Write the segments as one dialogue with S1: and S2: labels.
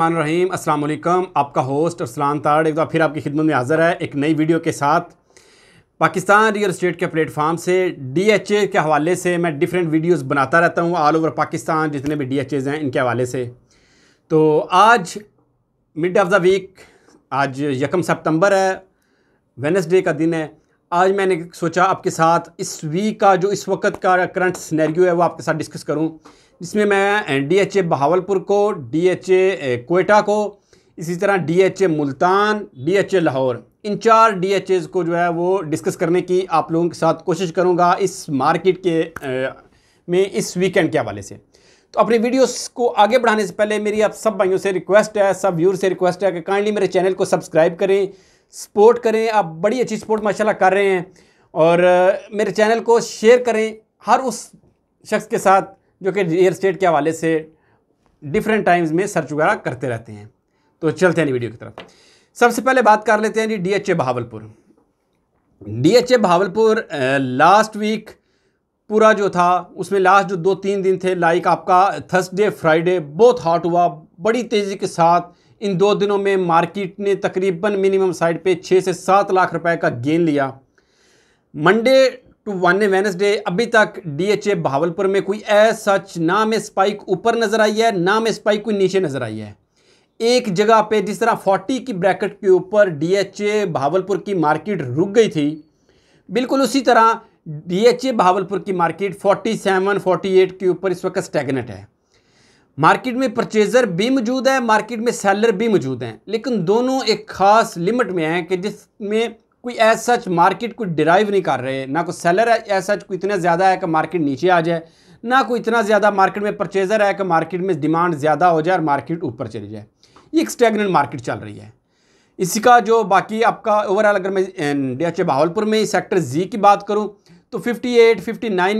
S1: रहीम अस्सलाम आपका होस्ट अरसलान ताड़ एक बार फिर आपकी खिदमत में हाज़िर है एक नई वीडियो के साथ पाकिस्तान रियल स्टेट के प्लेटफार्म से डी एच ए के हवाले से मैं डिफरेंट वीडियोस बनाता रहता हूँ ऑल ओवर पाकिस्तान जितने भी डी एच एज़ हैं इनके हवाले से तो आज मिड ऑफ़ द वीक आज यकम सितंबर है वेनसडे का दिन है आज मैंने सोचा आपके साथ इस वीक का जो इस वक्त का करंट स्नैरियो है वो आपके साथ डिस्कस करूँ इसमें मैं डी एच ए बहावलपुर को डी एच ए कोयटा को इसी तरह D H A Multan D H A Lahore इन चार डी एच एज़ को जो है वो डिस्कस करने की आप लोगों के साथ कोशिश करूँगा इस मार्केट के में इस वीकेंड के हवाले से तो अपनी वीडियोस को आगे बढ़ाने से पहले मेरी आप सब भाइयों से रिक्वेस्ट है सब व्यूर से रिक्वेस्ट है कि काइंडली मेरे चैनल को सब्सक्राइब करें सपोर्ट करें आप बड़ी अच्छी सपोर्ट माशाल्लाह कर रहे हैं और मेरे चैनल को शेयर करें हर उस शख्स के साथ जो कि रियल स्टेट के हवाले से डिफरेंट टाइम्स में सर्च वगैरह करते रहते हैं तो चलते हैं वीडियो की तरफ सबसे पहले बात कर लेते हैं जी D H A Bahawalpur D H A Bahawalpur last week पूरा जो था उसमें लास्ट जो दो तीन दिन थे लाइक आपका थर्सडे फ्राइडे बहुत हॉट हुआ बड़ी तेज़ी के साथ इन दो दिनों में मार्केट ने तकरीबन मिनिमम साइड पे छः से सात लाख रुपए का गेन लिया मंडे टू वन वेनसडे अभी तक डीएचए बहावलपुर में कोई ए सच ना में स्पाइक ऊपर नज़र आई है ना में स्पाइक कोई नीचे नज़र आई है एक जगह पे जिस तरह 40 की ब्रैकेट के ऊपर डीएचए बहावलपुर की मार्केट रुक गई थी बिल्कुल उसी तरह डीएचए बहावलपुर की मार्केट 47, 48 के ऊपर इस वक्त स्टैगनेट है मार्केट में परचेज़र भी मौजूद है मार्केट में सेलर भी मौजूद हैं लेकिन दोनों एक ख़ास लिमिट में हैं कि जिसमें कोई एज सच मार्केट कुछ डिराइव नहीं कर रहे ना कोई सेलर एज सच कोई इतना ज़्यादा है कि मार्केट नीचे आ जाए ना कोई इतना ज़्यादा मार्केट में परचेज़र है कि मार्केट में डिमांड ज़्यादा हो जाए और मार्केट ऊपर चली जाए ये एक स्टेगनेंट मार्केट चल रही है इसी का जो बाकी आपका ओवरऑल अगर मैं अं, डी एच बहावलपुर में सेक्टर जी की बात करूँ तो फिफ्टी एट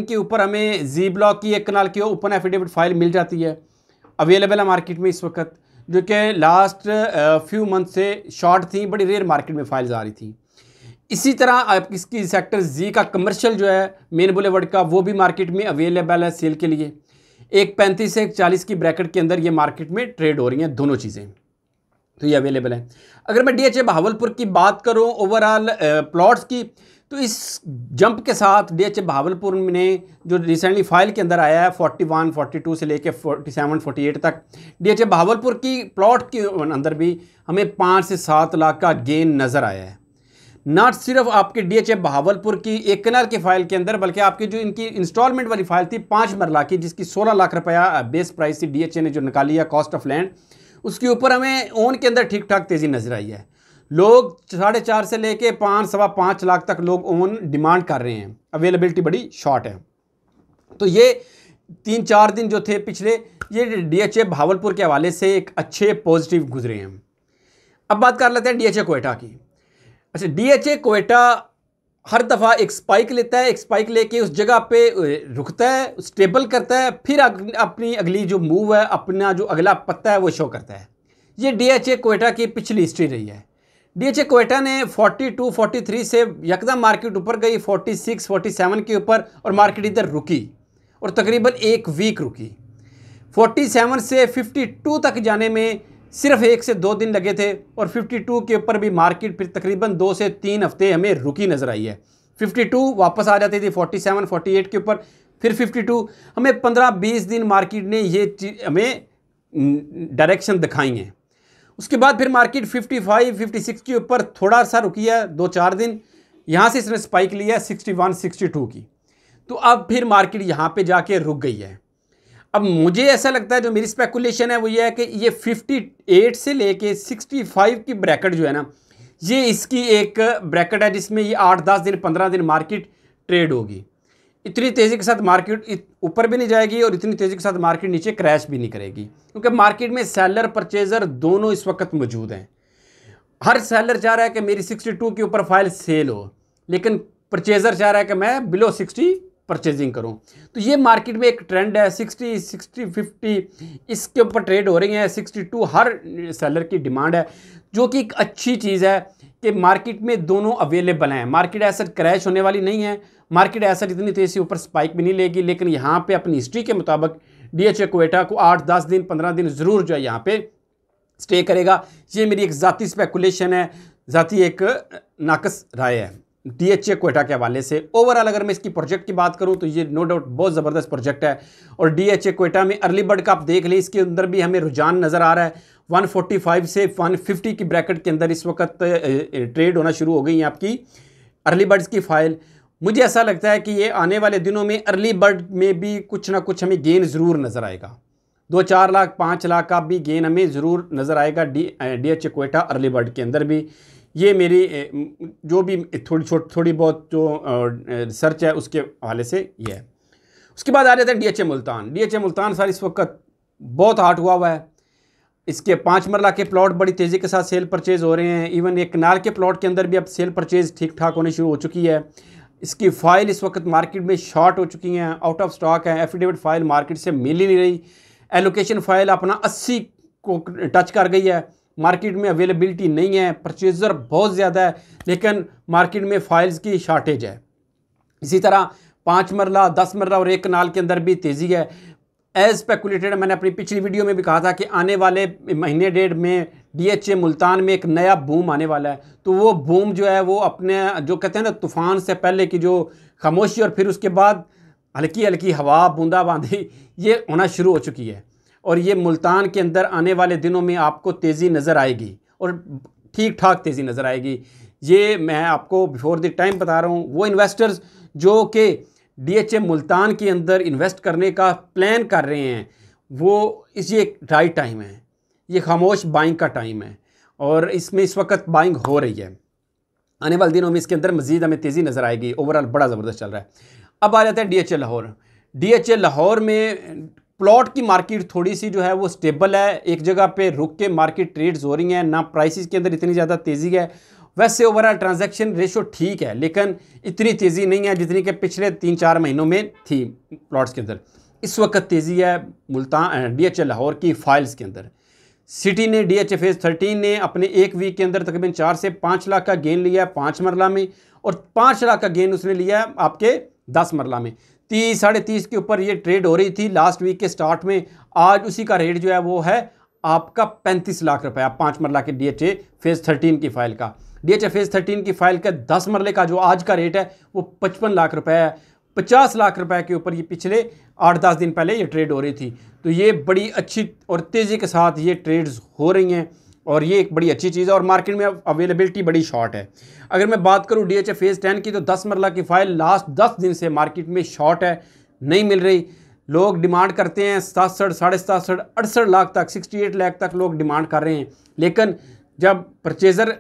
S1: के ऊपर हमें जी ब्लॉक की एक कनाल की ओपन एफिडेविट फाइल मिल जाती है अवेलेबल है मार्केट में इस वक्त जो कि लास्ट फ्यू मंथ से शॉर्ट थी बड़ी रेयर मार्केट में फाइल्स आ रही थी इसी तरह आप इसकी सेक्टर जी का कमर्शियल जो है मेन बुलेवर्ड का वो भी मार्केट में अवेलेबल है सेल के लिए एक पैंतीस से एक चालीस की ब्रैकेट के अंदर ये मार्केट में ट्रेड हो रही हैं दोनों चीज़ें तो ये अवेलेबल है अगर मैं डी एच ए की बात करूँ ओवरऑल प्लॉट्स की तो इस जंप के साथ डी एच ए ने जो रिसेंटली फाइल के अंदर आया है 41, 42 से सेवन 47, 48 तक डी एच ए की प्लॉट के अंदर भी हमें पाँच से सात लाख का गेन नज़र आया है ना सिर्फ आपके डीएचएफ बहावलपुर की एक कनाल की फाइल के अंदर बल्कि आपकी जो इनकी इंस्टॉलमेंट वाली फाइल थी पाँच मरला की जिसकी सोलह लाख रुपया बेस प्राइस थी डीएचए ने जो निकाली है कॉस्ट ऑफ लैंड उसके ऊपर हमें ओन के अंदर ठीक ठाक तेज़ी नजर आई है लोग साढ़े चार से लेके पाँच सवा पाँच लाख तक लोग ओन डिमांड कर रहे हैं अवेलेबिलिटी बड़ी शॉर्ट है तो ये तीन चार दिन जो थे पिछले ये डीएचए भावलपुर के हवाले से एक अच्छे पॉजिटिव गुजरे हैं अब बात कर लेते हैं डीएचए कोयटा की अच्छा डीएचए कोयटा हर दफ़ा एक स्पाइक लेता है एक स्पाइक लेके उस जगह पे रुकता है स्टेबल करता है फिर अपनी अगली जो मूव है अपना जो अगला पत्ता है वो शो करता है ये डीएचए कोयटा की पिछली हिस्ट्री रही है डीएचए कोयटा ने 42, 43 से यकदम मार्केट ऊपर गई 46, 47 के ऊपर और मार्केट इधर रुकी और तकरीबन एक वीक रुकी सेवन से टू तक जाने में सिर्फ एक से दो दिन लगे थे और 52 के ऊपर भी मार्केट फिर तकरीबन दो से तीन हफ्ते हमें रुकी नज़र आई है 52 वापस आ जाती थी 47, 48 के ऊपर फिर 52 हमें 15-20 दिन मार्केट ने ये हमें डायरेक्शन दिखाई है उसके बाद फिर मार्केट 55, 56 के ऊपर थोड़ा सा रुकी है दो चार दिन यहाँ से इसने स्पाइक लिया है सिक्सटी की तो अब फिर मार्केट यहाँ पर जाके रुक गई है अब मुझे ऐसा लगता है जो मेरी स्पेकुलेशन है वो ये है कि ये 58 से लेके 65 की ब्रैकेट जो है ना ये इसकी एक ब्रैकेट है जिसमें ये आठ दस दिन पंद्रह दिन मार्केट ट्रेड होगी इतनी तेज़ी के साथ मार्केट ऊपर भी नहीं जाएगी और इतनी तेज़ी के साथ मार्केट नीचे क्रैश भी नहीं करेगी क्योंकि मार्केट में सेलर परचेज़र दोनों इस वक्त मौजूद हैं हर सेलर चाह रहा है कि मेरी 62 के ऊपर फाइल सेल हो लेकिन परचेज़र चाह रहा है कि मैं बिलो सिक्सटी परचेजिंग करूँ तो ये मार्केट में एक ट्रेंड है 60 60 50 इसके ऊपर ट्रेड हो रही हैं 62 हर सेलर की डिमांड है जो कि एक अच्छी चीज़ है कि मार्केट में दोनों अवेलेबल हैं मार्केट ऐसा क्रैश होने वाली नहीं है मार्केट ऐसा इतनी तेज़ी से ऊपर स्पाइक भी नहीं लेगी लेकिन यहाँ पर अपनी हिस्ट्री के मुताबिक डी एच कोटा को आठ दस दिन पंद्रह दिन ज़रूर जो है यहाँ पर स्टे करेगा ये मेरी एक ज़ाती स्पेकुलेशन है ज़ाती एक नाकस राय है डीएचए कोयटा के हवाले से ओवरऑल अगर मैं इसकी प्रोजेक्ट की बात करूं तो ये नो डाउट बहुत ज़बरदस्त प्रोजेक्ट है और डीएचए कोयटा में अर्ली बर्ड का आप देख लें इसके अंदर भी हमें रुझान नज़र आ रहा है 145 से 150 की ब्रैकेट के अंदर इस वक्त ट्रेड होना शुरू हो गई है आपकी अर्ली बर्ड्स की फाइल मुझे ऐसा लगता है कि ये आने वाले दिनों में अर्ली बर्ड में भी कुछ ना कुछ हमें गेंद ज़रूर नज़र आएगा दो चार लाख पाँच लाख का भी गेन हमें ज़रूर नज़र आएगा D D H Quetta early bird के अंदर भी ये मेरी जो भी थोड़ी छोट थोड़ी बहुत जो रिसर्च है उसके हवाले से ये है उसके बाद आ जाता है D Multan D Multan sir इस वक्त बहुत हाट हुआ हुआ है इसके पाँच मरला के प्लॉट बड़ी तेज़ी के साथ सेल परचेज़ हो रहे हैं इवन एक कनाल के प्लॉट के अंदर भी अब सेल परचेज़ ठीक ठाक होनी शुरू हो चुकी है इसकी फ़ाइल इस वक्त मार्केट में शॉर्ट हो चुकी हैं आउट ऑफ स्टॉक है एफिडेविट फ़ाइल मार्केट से मिल ही नहीं रही एलोकेशन फ़ाइल अपना अस्सी को टच कर गई है मार्केट में अवेलेबिलिटी नहीं है परचेज़र बहुत ज़्यादा है लेकिन मार्केट में फाइल्स की शॉर्टेज है इसी तरह पाँच मरला दस मरला और एक कनाल के अंदर भी तेज़ी है एज स्पेकुलेटेड मैंने अपनी पिछली वीडियो में भी कहा था कि आने वाले महीने डेढ़ में डीएचए मुल्तान में एक नया बूम आने वाला है तो वो बूम जो है वो अपने जो कहते हैं ना तूफ़ान से पहले की जो खामोशी और फिर उसके बाद हल्की हल्की हवा बूंदा बांदी ये होना शुरू हो चुकी है और ये मुल्तान के अंदर आने वाले दिनों में आपको तेज़ी नज़र आएगी और ठीक ठाक तेज़ी नज़र आएगी ये मैं आपको बिफोर द टाइम बता रहा हूँ वो इन्वेस्टर्स जो कि डी एच ए मुल्तान के अंदर इन्वेस्ट करने का प्लान कर रहे हैं वो इस ये राइट टाइम है ये खामोश बाइंग का टाइम है और इसमें इस वक्त बाइंग हो रही है आने वाले दिनों में इसके अंदर मजीद हमें तेज़ी नज़र आएगी ओवरऑल बड़ा ज़बरदस्त चल रहा है अब आ जाते हैं D H A Lahore D H A Lahore में प्लॉट की मार्केट थोड़ी सी जो है वो स्टेबल है एक जगह पे रुक के मार्केट ट्रेड्स हो रही हैं ना प्राइसेस के अंदर इतनी ज़्यादा तेज़ी है वैसे ओवरऑल ट्रांजैक्शन रेशो ठीक है लेकिन इतनी तेज़ी नहीं है जितनी कि पिछले तीन चार महीनों में थी प्लॉट्स के अंदर इस वक्त तेज़ी है मुल्तान डी एच लाहौर की फाइल्स के अंदर सिटी ने D H A phase thirteen ने अपने एक वीक के अंदर तकरीबन चार से पाँच लाख का गेन लिया है पाँच मरला में और पाँच लाख का गेन उसने लिया है आपके दस मरला में तीस साढ़े तीस के ऊपर ये ट्रेड हो रही थी लास्ट वीक के स्टार्ट में आज उसी का रेट जो है वो है आपका पैंतीस लाख रुपया पाँच मरला के D H A phase thirteen की फ़ाइल का D H A phase thirteen की फ़ाइल का दस मरले का जो आज का रेट है वो पचपन लाख रुपये है पचास लाख रुपए के ऊपर ये पिछले आठ दस दिन पहले ये ट्रेड हो रही थी तो ये बड़ी अच्छी और तेज़ी के साथ ये ट्रेड्स हो रही हैं और ये एक बड़ी अच्छी चीज़ है और मार्केट में अवेलेबिलिटी बड़ी शॉर्ट है अगर मैं बात करूँ डी एच फेज़ टेन की तो दस मरला की फ़ाइल लास्ट दस दिन से मार्केट में शॉर्ट है नहीं मिल रही लोग डिमांड करते हैं सतासठ साढ़े सतासठ अड़सठ लाख तक सिक्सटी एट लाख तक लोग डिमांड कर रहे हैं लेकिन जब परचेज़र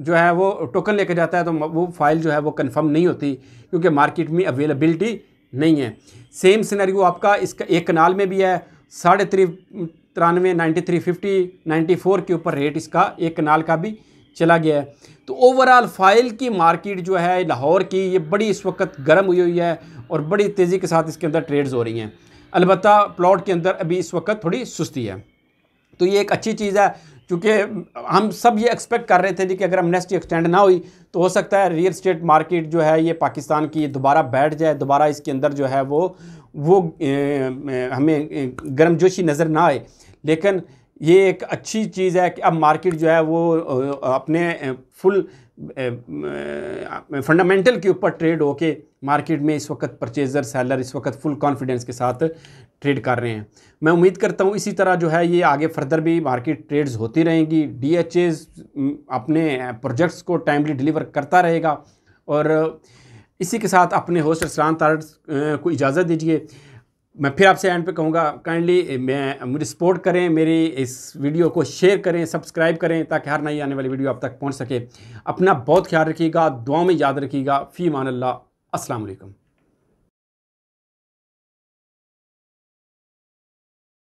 S1: जो है वो टोकन लेकर जाता है तो वो फाइल जो है वो कंफर्म नहीं होती क्योंकि मार्केट में अवेलेबिलिटी नहीं है सेम सिनेरियो आपका इसका एक कनाल में भी है साढ़े तिरानवे ninety three fifty ninety four के ऊपर रेट इसका एक कनाल का भी चला गया है तो ओवरऑल फाइल की मार्केट जो है लाहौर की ये बड़ी इस वक्त गर्म हुई हुई है और बड़ी तेज़ी के साथ इसके अंदर ट्रेड्स हो रही हैं अलबत् प्लॉट के अंदर अभी इस वक्त थोड़ी सुस्ती है तो ये एक अच्छी चीज़ है क्योंकि हम सब ये एक्सपेक्ट कर रहे थे कि अगर एमनेस्टी एक्सटेंड ना हुई तो हो सकता है रियल स्टेट मार्केट जो है ये पाकिस्तान की दोबारा बैठ जाए दोबारा इसके अंदर जो है वो वो हमें गर्मजोशी नज़र ना आए लेकिन ये एक अच्छी चीज़ है कि अब मार्केट जो है वो अपने फुल फंडामेंटल के ऊपर ट्रेड होके मार्केट में इस वक्त परचेज़र सेलर इस वक्त फुल कॉन्फिडेंस के साथ ट्रेड कर रहे हैं मैं उम्मीद करता हूँ इसी तरह जो है ये आगे फर्दर भी मार्केट ट्रेड्स होती रहेंगी डी अपने प्रोजेक्ट्स को टाइमली डिलीवर करता रहेगा और इसी के साथ अपने होस्ट इसरान तार को इजाज़त दीजिए मैं फिर आपसे एंड पे कहूँगा काइंडली मैं मुझे सपोर्ट करें मेरी इस वीडियो को शेयर करें सब्सक्राइब करें ताकि हर नई आने वाली वीडियो आप तक पहुँच सके अपना बहुत ख्याल रखिएगा दुआ में याद रखिएगा फ़ी मान अल्लाह असलकम